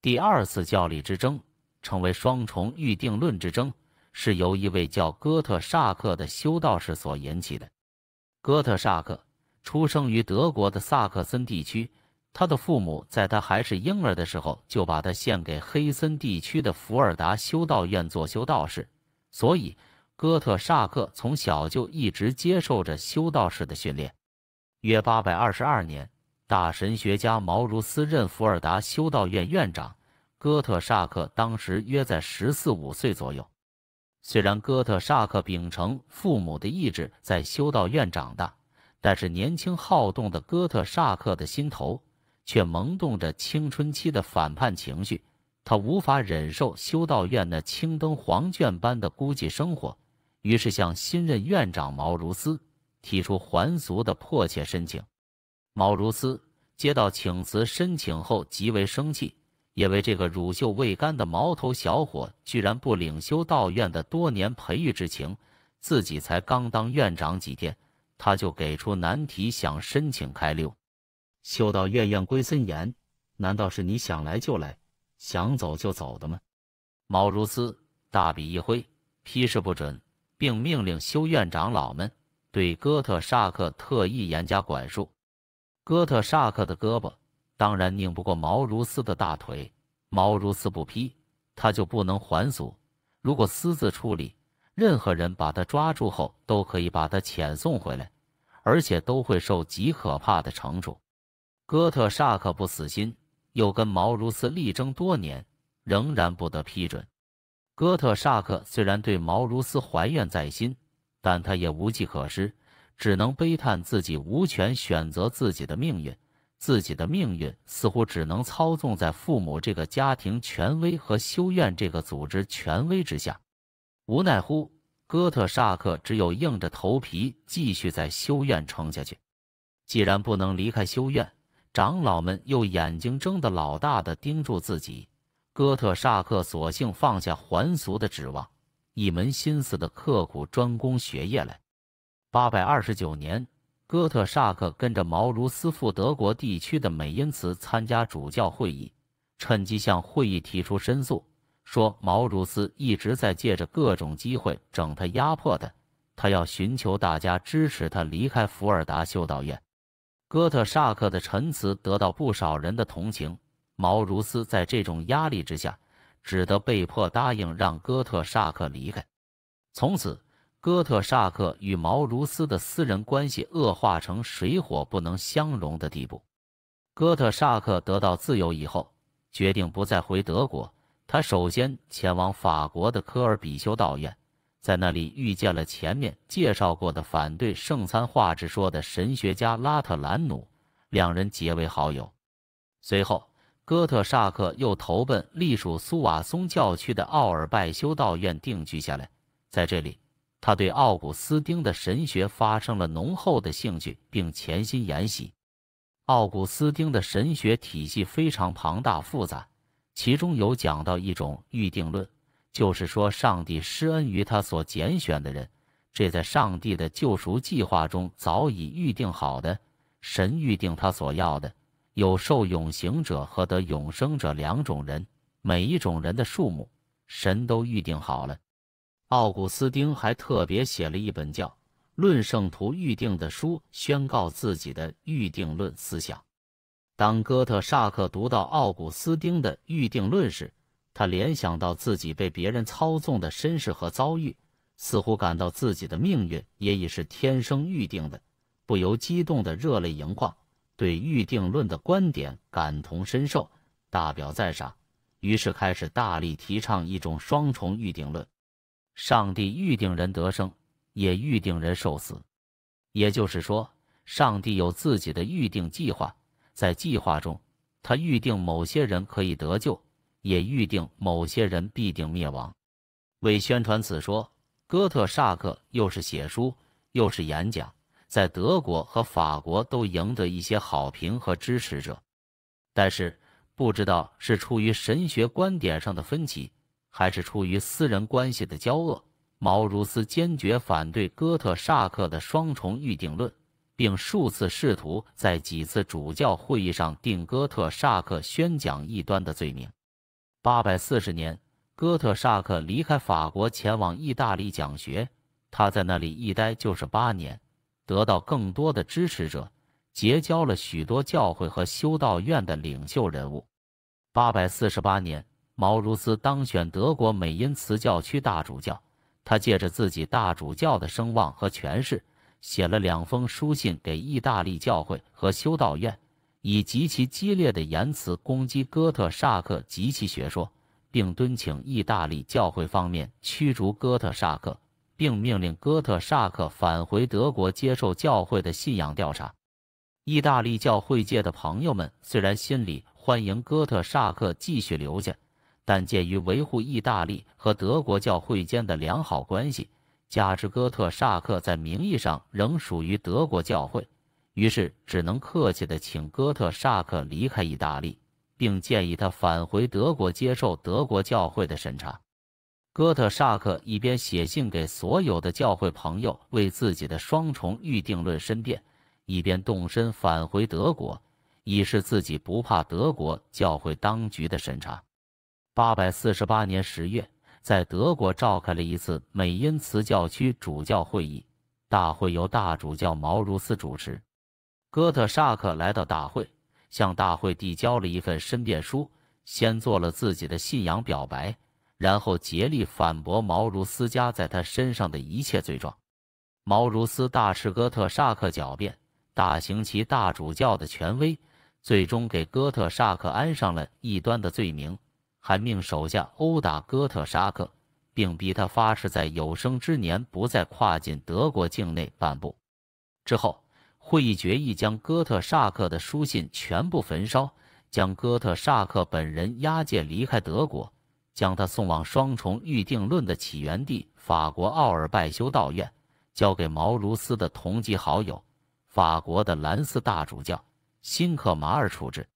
第二次教理之争成为双重预定论之争，是由一位叫哥特萨克的修道士所引起的。哥特萨克出生于德国的萨克森地区，他的父母在他还是婴儿的时候就把他献给黑森地区的福尔达修道院做修道士，所以哥特萨克从小就一直接受着修道士的训练。约八百二十二年。大神学家毛如斯任福尔达修道院院长，哥特萨克当时约在十四五岁左右。虽然哥特萨克秉承父母的意志在修道院长大，但是年轻好动的哥特萨克的心头却萌动着青春期的反叛情绪。他无法忍受修道院那青灯黄卷般的孤寂生活，于是向新任院长毛如斯提出还俗的迫切申请。毛如斯接到请辞申请后极为生气，因为这个乳臭未干的毛头小伙居然不领修道院的多年培育之情，自己才刚当院长几天，他就给出难题想申请开溜。修道院院规森严，难道是你想来就来、想走就走的吗？毛如斯大笔一挥，批示不准，并命令修院长老们对哥特沙克特意严加管束。哥特萨克的胳膊当然拧不过毛如斯的大腿，毛如斯不批，他就不能还俗。如果私自处理，任何人把他抓住后，都可以把他遣送回来，而且都会受极可怕的惩处。哥特萨克不死心，又跟毛如斯力争多年，仍然不得批准。哥特萨克虽然对毛如斯怀怨在心，但他也无计可施。只能悲叹自己无权选择自己的命运，自己的命运似乎只能操纵在父母这个家庭权威和修院这个组织权威之下。无奈乎，哥特萨克只有硬着头皮继续在修院撑下去。既然不能离开修院，长老们又眼睛睁得老大的盯住自己，哥特萨克索性放下还俗的指望，一门心思的刻苦专攻学业来。八百二十九年，哥特萨克跟着毛如斯赴德国地区的美因茨参加主教会议，趁机向会议提出申诉，说毛如斯一直在借着各种机会整他、压迫他，他要寻求大家支持他离开福尔达修道院。哥特萨克的陈词得到不少人的同情，毛如斯在这种压力之下，只得被迫答应让哥特萨克离开，从此。哥特萨克与毛如斯的私人关系恶化成水火不能相容的地步。哥特萨克得到自由以后，决定不再回德国。他首先前往法国的科尔比修道院，在那里遇见了前面介绍过的反对圣餐化之说的神学家拉特兰努，两人结为好友。随后，哥特萨克又投奔隶属苏瓦松教区的奥尔拜修道院定居下来，在这里。他对奥古斯丁的神学发生了浓厚的兴趣，并潜心研习。奥古斯丁的神学体系非常庞大复杂，其中有讲到一种预定论，就是说上帝施恩于他所拣选的人，这在上帝的救赎计划中早已预定好的。神预定他所要的，有受永行者和得永生者两种人，每一种人的数目，神都预定好了。奥古斯丁还特别写了一本叫《论圣徒预定》的书，宣告自己的预定论思想。当哥特萨克读到奥古斯丁的预定论时，他联想到自己被别人操纵的身世和遭遇，似乎感到自己的命运也已是天生预定的，不由激动的热泪盈眶，对预定论的观点感同身受，大表赞赏。于是开始大力提倡一种双重预定论。上帝预定人得生，也预定人受死。也就是说，上帝有自己的预定计划，在计划中，他预定某些人可以得救，也预定某些人必定灭亡。为宣传此说，哥特萨克又是写书，又是演讲，在德国和法国都赢得一些好评和支持者。但是，不知道是出于神学观点上的分歧。还是出于私人关系的交恶，毛如斯坚决反对哥特沙克的双重预定论，并数次试图在几次主教会议上定哥特沙克宣讲异端的罪名。八百四十年，哥特沙克离开法国前往意大利讲学，他在那里一待就是八年，得到更多的支持者，结交了许多教会和修道院的领袖人物。八百四十八年。毛如斯当选德国美因茨教区大主教，他借着自己大主教的声望和权势，写了两封书信给意大利教会和修道院，以极其激烈的言辞攻击哥特沙克及其学说，并敦请意大利教会方面驱逐哥特沙克，并命令哥特沙克返回德国接受教会的信仰调查。意大利教会界的朋友们虽然心里欢迎哥特沙克继续留下。但鉴于维护意大利和德国教会间的良好关系，加之哥特沙克在名义上仍属于德国教会，于是只能客气地请哥特沙克离开意大利，并建议他返回德国接受德国教会的审查。哥特沙克一边写信给所有的教会朋友为自己的双重预定论申辩，一边动身返回德国，以示自己不怕德国教会当局的审查。八百四十八年十月，在德国召开了一次美因茨教区主教会议。大会由大主教毛如斯主持。哥特沙克来到大会，向大会递交了一份申辩书，先做了自己的信仰表白，然后竭力反驳毛如斯加在他身上的一切罪状。毛如斯大斥哥特沙克狡辩，大行其大主教的权威，最终给哥特沙克安上了异端的罪名。还命手下殴打哥特沙克，并逼他发誓在有生之年不再跨进德国境内半步。之后，会议决议将哥特沙克的书信全部焚烧，将哥特沙克本人押解离开德国，将他送往双重预定论的起源地——法国奥尔拜修道院，交给毛卢斯的同级好友、法国的兰斯大主教辛克马尔处置。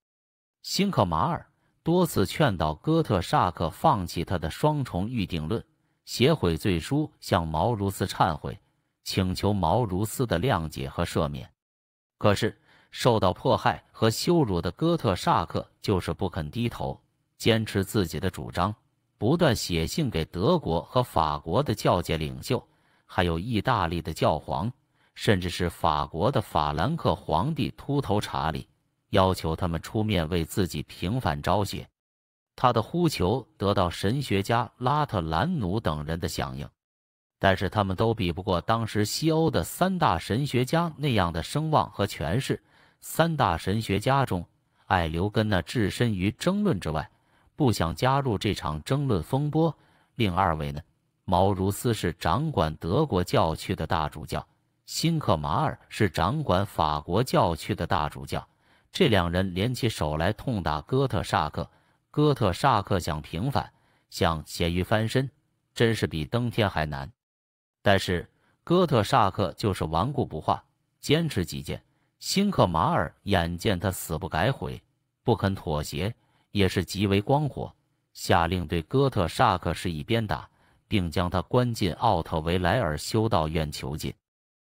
辛克马尔。多次劝导哥特萨克放弃他的双重预定论，写悔罪书向毛卢斯忏悔，请求毛卢斯的谅解和赦免。可是受到迫害和羞辱的哥特萨克就是不肯低头，坚持自己的主张，不断写信给德国和法国的教界领袖，还有意大利的教皇，甚至是法国的法兰克皇帝秃头查理。要求他们出面为自己平反昭雪，他的呼求得到神学家拉特兰努等人的响应，但是他们都比不过当时西欧的三大神学家那样的声望和权势。三大神学家中，爱留根那置身于争论之外，不想加入这场争论风波。另二位呢？毛如斯是掌管德国教区的大主教，辛克马尔是掌管法国教区的大主教。这两人联起手来痛打哥特萨克，哥特萨克想平反，想咸鱼翻身，真是比登天还难。但是哥特萨克就是顽固不化，坚持己见。辛克马尔眼见他死不改悔，不肯妥协，也是极为光火，下令对哥特萨克施以鞭打，并将他关进奥特维莱尔修道院囚禁，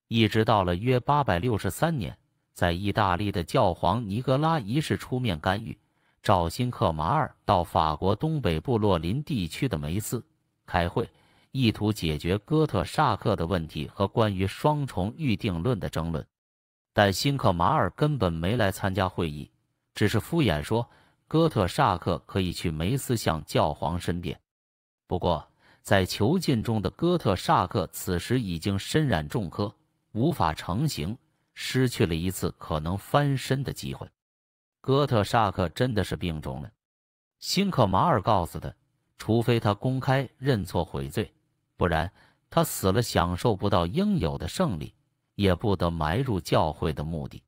一直到了约八百六十三年。在意大利的教皇尼格拉一世出面干预，赵辛克马尔到法国东北部洛林地区的梅斯开会，意图解决哥特萨克的问题和关于双重预定论的争论。但辛克马尔根本没来参加会议，只是敷衍说哥特萨克可以去梅斯向教皇申辩。不过，在囚禁中的哥特萨克此时已经身染重科，无法成行。失去了一次可能翻身的机会，哥特沙克真的是病重了。辛克马尔告诉他，除非他公开认错悔罪，不然他死了享受不到应有的胜利，也不得埋入教会的墓地。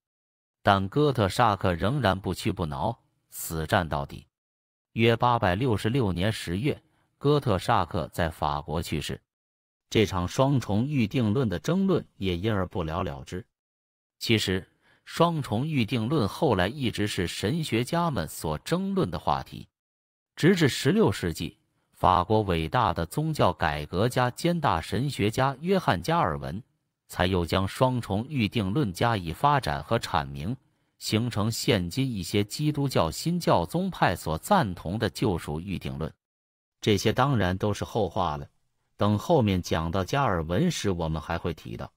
但哥特沙克仍然不屈不挠，死战到底。约八百六十六年十月，哥特沙克在法国去世。这场双重预定论的争论也因而不了了之。其实，双重预定论后来一直是神学家们所争论的话题，直至16世纪，法国伟大的宗教改革家兼大神学家约翰·加尔文才又将双重预定论加以发展和阐明，形成现今一些基督教新教宗派所赞同的救赎预定论。这些当然都是后话了，等后面讲到加尔文时，我们还会提到。